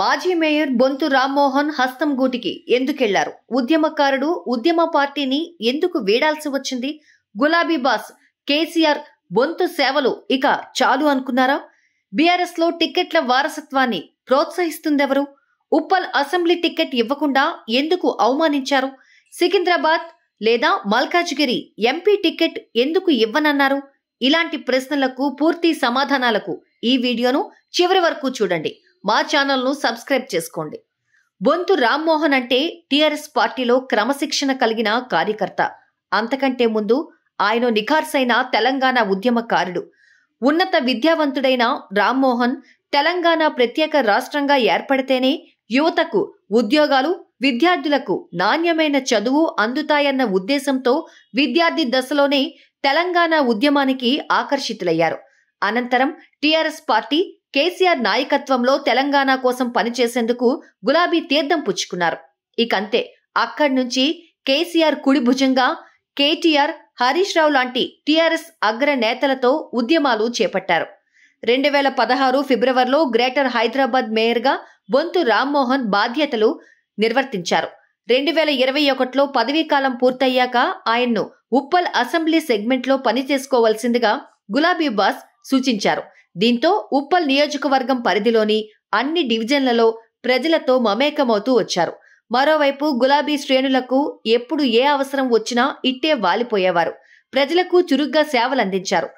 మాజీ మేయర్ బొంతు రామ్మోహన్ హస్తం గూటికి ఎందుకెళ్లారు ఉద్యమకారుడు ఉద్యమ పార్టీని ఎందుకు వీడాల్సి వచ్చింది గులాబీ బాస్ కేసీఆర్ బొంతు సేవలు ఇక చాలు అనుకున్నారా బీఆర్ఎస్ లో టిక్కెట్ల వారసత్వాన్ని ప్రోత్సహిస్తుందెవరు ఉప్పల్ అసెంబ్లీ టికెట్ ఇవ్వకుండా ఎందుకు అవమానించారు సికింద్రాబాద్ లేదా మల్కాజ్గిరి ఎంపీ టికెట్ ఎందుకు ఇవ్వనన్నారు ఇలాంటి ప్రశ్నలకు పూర్తి సమాధానాలకు ఈ వీడియోను చివరి వరకు చూడండి మా ఛానల్ను సబ్స్క్రైబ్ చేసుకోండి బొంతు రామ్మోహన్ అంటే టీఆర్ఎస్ పార్టీలో క్రమశిక్షణ కలిగిన కార్యకర్త అంతకంటే ముందు ఆయన నిఖార్సైన తెలంగాణ ఉద్యమకారుడు ఉన్నత విద్యావంతుడైన రామ్మోహన్ తెలంగాణ ప్రత్యేక రాష్ట్రంగా ఏర్పడితేనే యువతకు ఉద్యోగాలు విద్యార్థులకు నాణ్యమైన చదువు అందుతాయన్న ఉద్దేశంతో విద్యార్థి దశలోనే తెలంగాణ ఉద్యమానికి ఆకర్షితులయ్యారు అనంతరం టీఆర్ఎస్ పార్టీ కేసీఆర్ నాయకత్వంలో తెలంగాణ కోసం పనిచేసేందుకు గులాబీ తీర్థం పుచ్చుకున్నారు ఇకంతే అక్కడి నుంచి కేసీఆర్ కుడి భుజంగా కేటీఆర్ హరీష్ రావు లాంటి టీఆర్ఎస్ అగ్ర నేతలతో ఉద్యమాలు చేపట్టారు రెండు వేల పదహారు ఫిబ్రవరిలో గ్రేటర్ హైదరాబాద్ మేయర్గా బొంతు రామ్మోహన్ బాధ్యతలు నిర్వర్తించారు రెండు వేల ఇరవై ఒకటిలో పదవీకాలం పూర్తయ్యాక ఆయన్ను ఉప్పల్ అసెంబ్లీ సెగ్మెంట్లో పనిచేసుకోవాల్సిందిగా గులాబీ బాస్ సూచించారు దీంతో ఉప్పల్ నియోజకవర్గం పరిధిలోని అన్ని డివిజన్లలో ప్రజలతో మమేకమవుతూ వచ్చారు మరోవైపు గులాబీ శ్రేణులకు ఎప్పుడు ఏ అవసరం వచ్చినా ఇట్టే వాలిపోయేవారు ప్రజలకు చురుగ్గా సేవలందించారు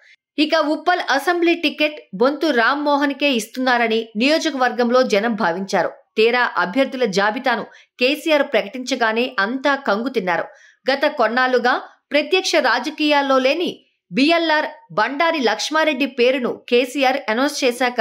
ఇక ఉప్పల్ అసెంబ్లీ టికెట్ బొంతు రామ్మోహన్కే ఇస్తున్నారని నియోజకవర్గంలో జనం భావించారు తీరా అభ్యర్థుల జాబితాను కేసీఆర్ ప్రకటించగానే అంతా కంగు తిన్నారు గత కొన్నాళ్లుగా ప్రత్యక్ష రాజకీయాల్లో లేని బిఎల్ఆర్ బండారి లక్ష్మారెడ్డి పేరును కేసీఆర్ అనౌన్స్ చేశాక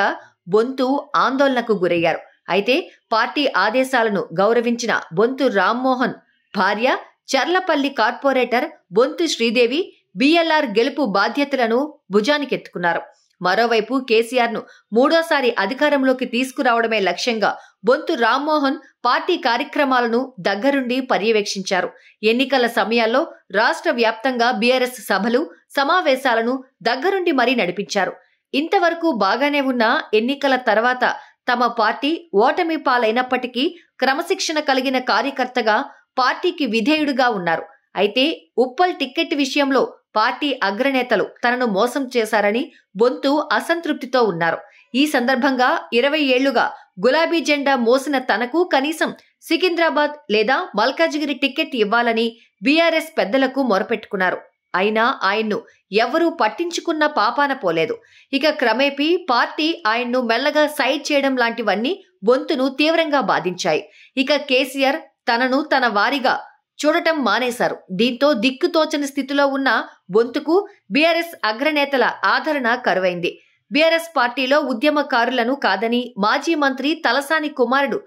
బొంతు ఆందోళనకు గురయ్యారు అయితే పార్టీ ఆదేశాలను గౌరవించిన బొంతు రామ్మోహన్ భార్య చర్లపల్లి కార్పొరేటర్ బొంతు శ్రీదేవి బిఎల్ఆర్ గెలుపు బాధ్యతలను భుజానికెత్తుకున్నారు మరోవైపు కేసీఆర్ను మూడోసారి అధికారంలోకి తీసుకురావడమే లక్ష్యంగా బొంతు రామ్మోహన్ పార్టీ కార్యక్రమాలను దగ్గరుండి పర్యవేక్షించారు ఎన్నికల సమయాల్లో రాష్ట్ర వ్యాప్తంగా బీఆర్ఎస్ సభలు సమావేశాలను దగ్గరుండి మరీ నడిపించారు ఇంతవరకు బాగానే ఉన్న ఎన్నికల తర్వాత తమ పార్టీ ఓటమి పాలైనప్పటికీ క్రమశిక్షణ కలిగిన కార్యకర్తగా పార్టీకి విధేయుడుగా ఉన్నారు అయితే ఉప్పల్ టిక్కెట్ విషయంలో పార్టీ అగ్రనేతలు తనను మోసం చేశారని బొంతు అసంతృప్తితో ఉన్నారు ఈ సందర్భంగా ఇరవై ఏళ్లుగా గులాబీ జెండా మోసిన తనకు కనీసం సికింద్రాబాద్ లేదా మల్కాజిగిరి టికెట్ ఇవ్వాలని బీఆర్ఎస్ పెద్దలకు మొరపెట్టుకున్నారు అయినా ఆయన్ను ఎవరూ పట్టించుకున్న పాపాన పోలేదు ఇక క్రమేపీ పార్టీ ఆయన్ను మెల్లగా సైడ్ చేయడం లాంటివన్నీ బొంతును తీవ్రంగా బాధించాయి ఇక కేసీఆర్ తనను తన వారిగా చూడటం మానేశారు దీంతో దిక్కుతోచని స్థితిలో ఉన్న బొంతుకు బీఆర్ఎస్ అగ్రనేతల ఆదరణ కరువైంది బీఆర్ఎస్ పార్టీలో ఉద్యమకారులను కాదని మాజీ మంత్రి తలసాని కుమారుడు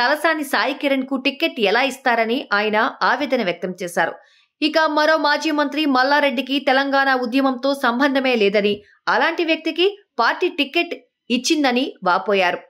తలసాని సాయి కిరణ్ కు టిక్కెట్ ఎలా ఇస్తారని ఆయన ఆవేదన వ్యక్తం చేశారు ఇక మరో మాజీ మంత్రి మల్లారెడ్డికి తెలంగాణ ఉద్యమంతో సంబంధమే లేదని అలాంటి వ్యక్తికి పార్టీ టిక్కెట్ ఇచ్చిందని వాపోయారు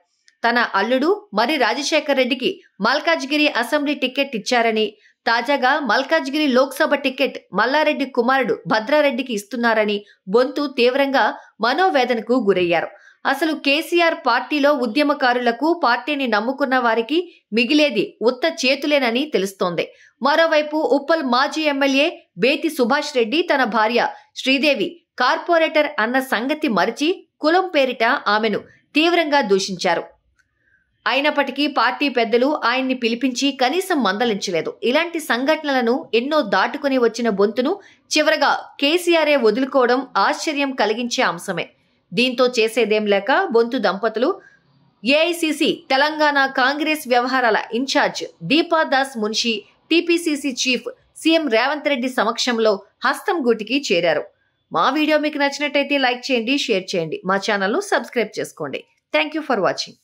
తన అల్లుడు మరి రాజశేఖర్ రెడ్డికి మల్కాజ్గిరి అసెంబ్లీ టిక్కెట్ ఇచ్చారని తాజాగా మల్కాజ్గిరి లోక్సభ టికెట్ మల్లారెడ్డి కుమారుడు భద్రారెడ్డికి ఇస్తున్నారని బొంతు తీవ్రంగా మనోవేదనకు గురయ్యారు అసలు కేసీఆర్ పార్టీలో ఉద్యమకారులకు పార్టీని నమ్ముకున్న వారికి మిగిలేది ఉత్త చేతులేనని తెలుస్తోంది మరోవైపు ఉప్పల్ మాజీ ఎమ్మెల్యే బేతి సుభాష్ రెడ్డి తన భార్య శ్రీదేవి కార్పొరేటర్ అన్న సంగతి మరిచి కులం పేరిట ఆమెను తీవ్రంగా దూషించారు అయినప్పటికీ పార్టీ పెద్దలు ఆయన్ని పిలిపించి కనీసం మందలించలేదు ఇలాంటి సంఘటనలను ఎన్నో దాటుకుని వచ్చిన బొంతును చివరగా కేసీఆరే వదులుకోవడం ఆశ్చర్యం కలిగించే అంశమే దీంతో చేసేదేం లేక బొంతు దంపతులు ఏఐసిసి తెలంగాణ కాంగ్రెస్ వ్యవహారాల incharge Deepa Das Munshi TPCC chief CM Revanth Reddy సమక్షంలో హస్తం గూటికి చేరారు మా వీడియో మీకు నచ్చినట్టయితే లైక్ చేయండి షేర్ చేయండి మా ఛానల్ను సబ్స్క్రైబ్ చేసుకోండి థ్యాంక్ యూ ఫర్ వాచింగ్